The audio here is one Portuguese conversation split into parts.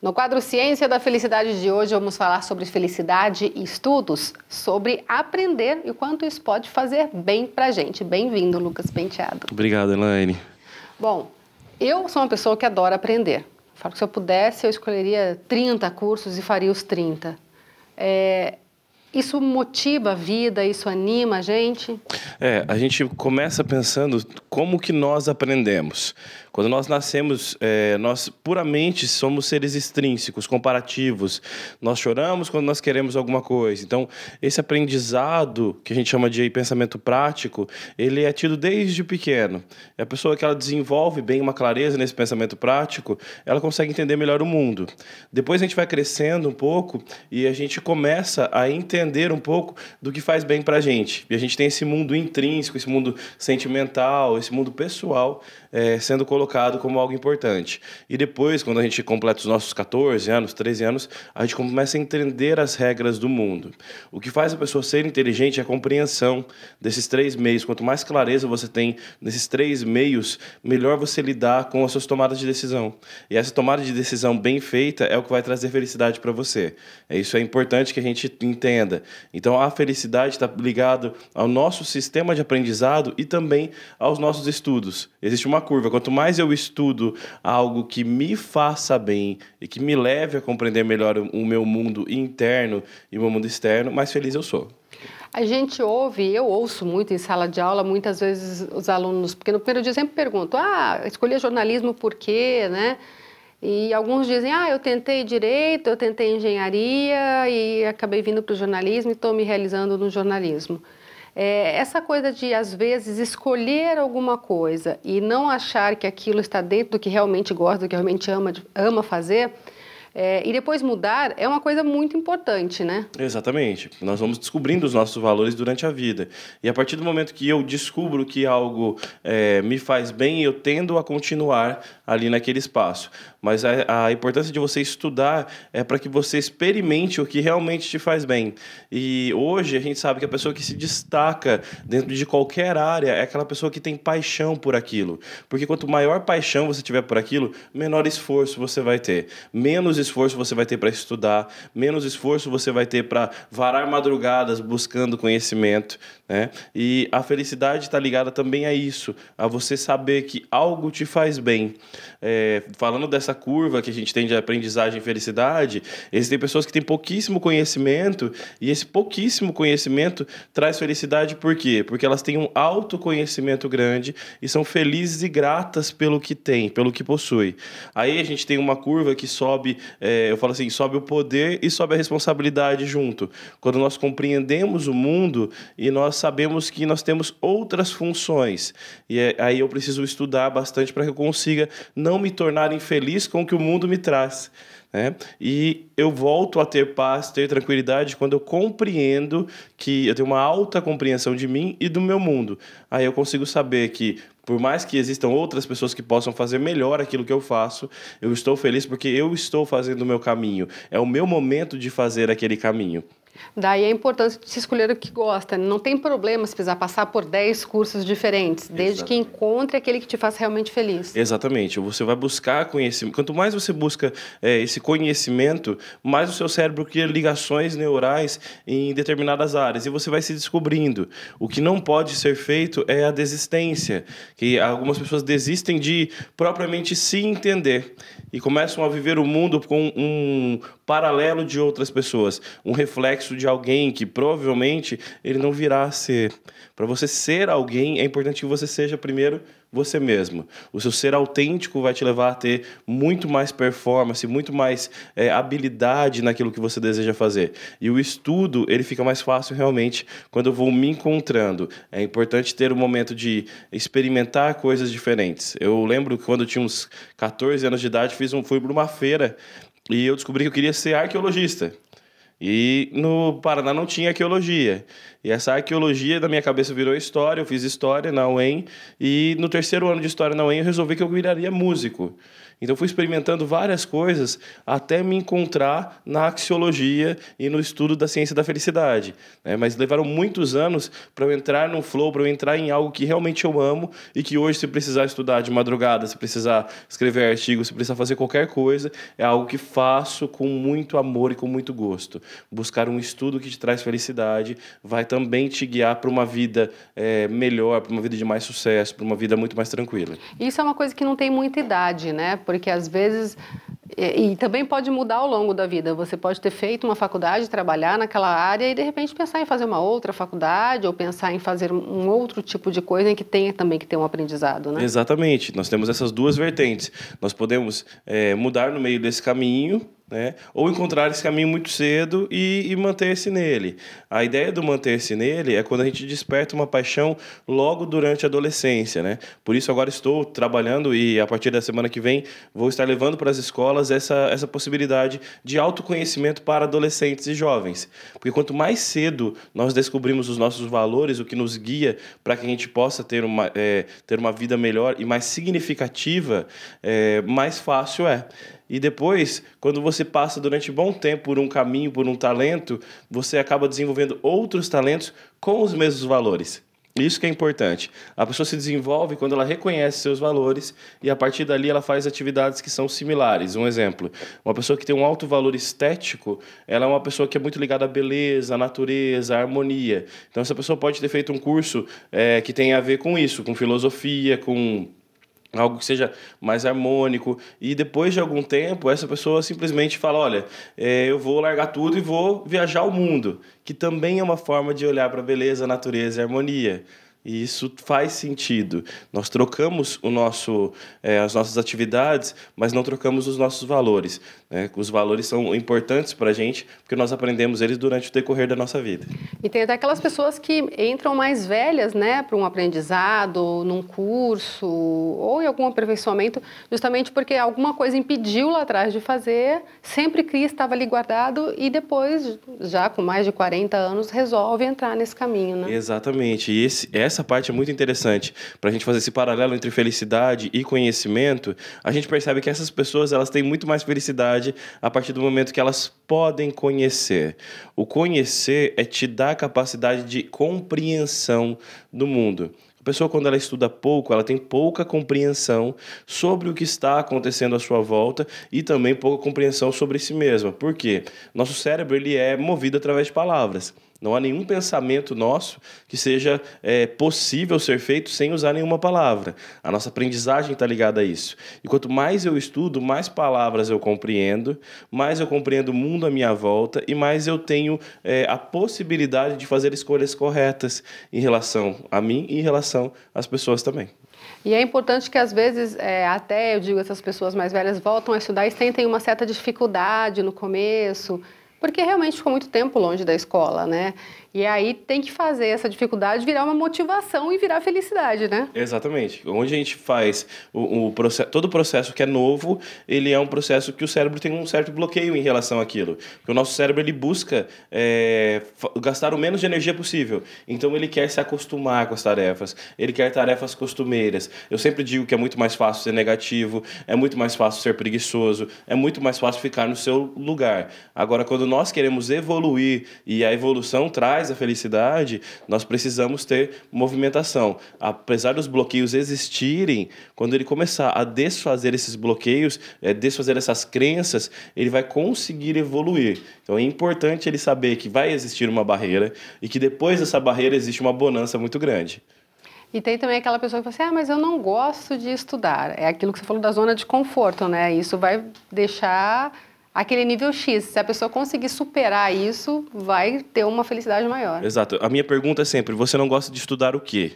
No quadro Ciência da Felicidade de hoje, vamos falar sobre felicidade e estudos, sobre aprender e o quanto isso pode fazer bem para gente. Bem-vindo, Lucas Penteado. Obrigado, Elaine. Bom, eu sou uma pessoa que adora aprender. Falo que se eu pudesse, eu escolheria 30 cursos e faria os 30. É, isso motiva a vida, isso anima a gente? É, a gente começa pensando como que nós aprendemos. Quando nós nascemos, é, nós puramente somos seres extrínsecos, comparativos. Nós choramos quando nós queremos alguma coisa. Então, esse aprendizado que a gente chama de pensamento prático, ele é tido desde pequeno. É a pessoa que ela desenvolve bem uma clareza nesse pensamento prático, ela consegue entender melhor o mundo. Depois a gente vai crescendo um pouco e a gente começa a entender entender um pouco do que faz bem para a gente. E a gente tem esse mundo intrínseco, esse mundo sentimental, esse mundo pessoal é, sendo colocado como algo importante. E depois, quando a gente completa os nossos 14 anos, 13 anos, a gente começa a entender as regras do mundo. O que faz a pessoa ser inteligente é a compreensão desses três meios. Quanto mais clareza você tem nesses três meios, melhor você lidar com as suas tomadas de decisão. E essa tomada de decisão bem feita é o que vai trazer felicidade para você. É isso é importante que a gente entenda vida. Então a felicidade está ligada ao nosso sistema de aprendizado e também aos nossos estudos. Existe uma curva. Quanto mais eu estudo algo que me faça bem e que me leve a compreender melhor o meu mundo interno e o meu mundo externo, mais feliz eu sou. A gente ouve, eu ouço muito em sala de aula, muitas vezes os alunos, porque no primeiro dia sempre perguntam: ah, escolhi jornalismo por quê, né? E alguns dizem, ah, eu tentei direito, eu tentei engenharia e acabei vindo para o jornalismo e estou me realizando no jornalismo. É, essa coisa de, às vezes, escolher alguma coisa e não achar que aquilo está dentro do que realmente gosta, do que realmente ama, ama fazer, é, e depois mudar é uma coisa muito importante, né? Exatamente. Nós vamos descobrindo os nossos valores durante a vida. E a partir do momento que eu descubro que algo é, me faz bem, eu tendo a continuar ali naquele espaço. Mas a, a importância de você estudar é para que você experimente o que realmente te faz bem. E hoje a gente sabe que a pessoa que se destaca dentro de qualquer área é aquela pessoa que tem paixão por aquilo. Porque quanto maior paixão você tiver por aquilo, menor esforço você vai ter. Menos esforço você vai ter para estudar, menos esforço você vai ter para varar madrugadas buscando conhecimento. Né? E a felicidade está ligada também a isso, a você saber que algo te faz bem. É, falando dessa curva que a gente tem de aprendizagem e felicidade, existem pessoas que têm pouquíssimo conhecimento e esse pouquíssimo conhecimento traz felicidade por quê? Porque elas têm um autoconhecimento grande e são felizes e gratas pelo que têm, pelo que possuem. Aí a gente tem uma curva que sobe, é, eu falo assim, sobe o poder e sobe a responsabilidade junto. Quando nós compreendemos o mundo e nós sabemos que nós temos outras funções. E é, aí eu preciso estudar bastante para que eu consiga não me tornar infeliz com o que o mundo me traz. Né? E eu volto a ter paz, ter tranquilidade quando eu compreendo que eu tenho uma alta compreensão de mim e do meu mundo. Aí eu consigo saber que, por mais que existam outras pessoas que possam fazer melhor aquilo que eu faço, eu estou feliz porque eu estou fazendo o meu caminho. É o meu momento de fazer aquele caminho. Daí a é importância de se escolher o que gosta. Não tem problema se precisar passar por 10 cursos diferentes, desde Exatamente. que encontre aquele que te faz realmente feliz. Exatamente. Você vai buscar conhecimento. Quanto mais você busca é, esse conhecimento, mais o seu cérebro cria ligações neurais em determinadas áreas e você vai se descobrindo. O que não pode ser feito é a desistência, que algumas pessoas desistem de propriamente se entender e começam a viver o mundo com um paralelo de outras pessoas, um reflexo reflexo de alguém que provavelmente ele não virá a ser. Para você ser alguém, é importante que você seja primeiro você mesmo. O seu ser autêntico vai te levar a ter muito mais performance, muito mais é, habilidade naquilo que você deseja fazer. E o estudo, ele fica mais fácil realmente quando eu vou me encontrando. É importante ter o um momento de experimentar coisas diferentes. Eu lembro que quando eu tinha uns 14 anos de idade, fiz um, fui para uma feira e eu descobri que eu queria ser arqueologista. E no Paraná não tinha arqueologia. E essa arqueologia da minha cabeça virou história, eu fiz história na UEM e no terceiro ano de história na UEM eu resolvi que eu viraria músico. Então, fui experimentando várias coisas até me encontrar na axiologia e no estudo da ciência da felicidade. Né? Mas levaram muitos anos para eu entrar no flow, para eu entrar em algo que realmente eu amo e que hoje, se precisar estudar de madrugada, se precisar escrever artigo, se precisar fazer qualquer coisa, é algo que faço com muito amor e com muito gosto. Buscar um estudo que te traz felicidade vai também te guiar para uma vida é, melhor, para uma vida de mais sucesso, para uma vida muito mais tranquila. Isso é uma coisa que não tem muita idade, né? Porque às vezes e, e, também pode mudar ao longo da vida. Você pode ter feito uma faculdade, trabalhar naquela área e de repente pensar em fazer uma outra faculdade ou pensar em fazer um outro tipo de coisa em que tenha também que ter um aprendizado, né? Exatamente. Nós temos essas duas vertentes. Nós podemos é, mudar no meio desse caminho né? Ou encontrar esse caminho muito cedo e, e manter-se nele. A ideia do manter-se nele é quando a gente desperta uma paixão logo durante a adolescência, né? Por isso agora estou trabalhando e a partir da semana que vem vou estar levando para as escolas essa, essa possibilidade de autoconhecimento para adolescentes e jovens. Porque quanto mais cedo nós descobrimos os nossos valores, o que nos guia para que a gente possa ter uma, é, ter uma vida melhor e mais significativa, é, mais fácil é. E depois, quando você passa durante bom tempo por um caminho, por um talento, você acaba desenvolvendo outros talentos com os mesmos valores. Isso que é importante. A pessoa se desenvolve quando ela reconhece seus valores e a partir dali ela faz atividades que são similares. Um exemplo, uma pessoa que tem um alto valor estético, ela é uma pessoa que é muito ligada à beleza, à natureza, à harmonia. Então essa pessoa pode ter feito um curso é, que tem a ver com isso, com filosofia, com algo que seja mais harmônico. E depois de algum tempo, essa pessoa simplesmente fala: olha, é, eu vou largar tudo e vou viajar o mundo, que também é uma forma de olhar para beleza, natureza e harmonia. E isso faz sentido. Nós trocamos o nosso, é, as nossas atividades, mas não trocamos os nossos valores. Né? Os valores são importantes para a gente, porque nós aprendemos eles durante o decorrer da nossa vida. E tem até aquelas pessoas que entram mais velhas né, para um aprendizado, num curso, ou em algum aperfeiçoamento, justamente porque alguma coisa impediu lá atrás de fazer, sempre cria, estava ali guardado e depois, já com mais de 40 anos, resolve entrar nesse caminho. Né? Exatamente. E esse, essa essa parte é muito interessante. Para a gente fazer esse paralelo entre felicidade e conhecimento, a gente percebe que essas pessoas elas têm muito mais felicidade a partir do momento que elas podem conhecer. O conhecer é te dar a capacidade de compreensão do mundo. A pessoa, quando ela estuda pouco, ela tem pouca compreensão sobre o que está acontecendo à sua volta e também pouca compreensão sobre si mesma. Por quê? Nosso cérebro ele é movido através de palavras. Não há nenhum pensamento nosso que seja é, possível ser feito sem usar nenhuma palavra. A nossa aprendizagem está ligada a isso. E quanto mais eu estudo, mais palavras eu compreendo, mais eu compreendo o mundo à minha volta e mais eu tenho é, a possibilidade de fazer escolhas corretas em relação a mim e em relação às pessoas também. E é importante que às vezes, é, até eu digo, essas pessoas mais velhas voltam a estudar e sentem uma certa dificuldade no começo porque realmente ficou muito tempo longe da escola, né? E aí tem que fazer essa dificuldade virar uma motivação e virar felicidade, né? Exatamente. Onde a gente faz o, o processo, todo o processo que é novo, ele é um processo que o cérebro tem um certo bloqueio em relação àquilo. Porque o nosso cérebro ele busca é, gastar o menos de energia possível. Então ele quer se acostumar com as tarefas. Ele quer tarefas costumeiras. Eu sempre digo que é muito mais fácil ser negativo, é muito mais fácil ser preguiçoso, é muito mais fácil ficar no seu lugar. Agora quando quando nós queremos evoluir e a evolução traz a felicidade, nós precisamos ter movimentação. Apesar dos bloqueios existirem, quando ele começar a desfazer esses bloqueios, é, desfazer essas crenças, ele vai conseguir evoluir. Então é importante ele saber que vai existir uma barreira e que depois dessa barreira existe uma bonança muito grande. E tem também aquela pessoa que fala assim, ah, mas eu não gosto de estudar. É aquilo que você falou da zona de conforto, né? Isso vai deixar aquele nível X. Se a pessoa conseguir superar isso, vai ter uma felicidade maior. Exato. A minha pergunta é sempre: você não gosta de estudar o quê?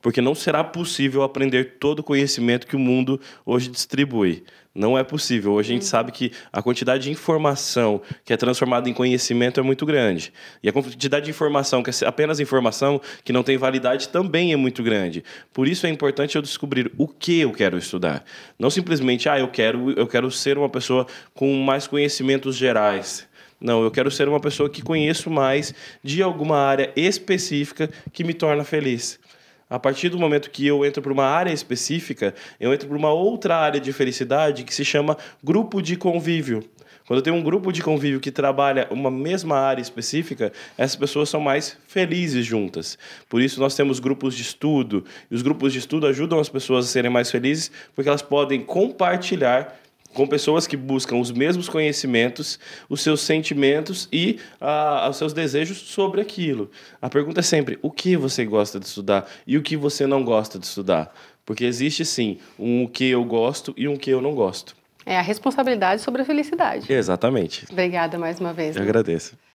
porque não será possível aprender todo o conhecimento que o mundo hoje distribui. Não é possível. Hoje a gente sabe que a quantidade de informação que é transformada em conhecimento é muito grande. E a quantidade de informação, que é apenas informação, que não tem validade, também é muito grande. Por isso é importante eu descobrir o que eu quero estudar. Não simplesmente, ah, eu quero, eu quero ser uma pessoa com mais conhecimentos gerais. Não, eu quero ser uma pessoa que conheço mais de alguma área específica que me torna feliz. A partir do momento que eu entro para uma área específica, eu entro para uma outra área de felicidade que se chama grupo de convívio. Quando eu tenho um grupo de convívio que trabalha uma mesma área específica, essas pessoas são mais felizes juntas. Por isso nós temos grupos de estudo, e os grupos de estudo ajudam as pessoas a serem mais felizes, porque elas podem compartilhar com pessoas que buscam os mesmos conhecimentos, os seus sentimentos e ah, os seus desejos sobre aquilo. A pergunta é sempre: o que você gosta de estudar e o que você não gosta de estudar? Porque existe sim um o que eu gosto e um que eu não gosto. É a responsabilidade sobre a felicidade. Exatamente. Obrigada mais uma vez. Eu né? agradeço.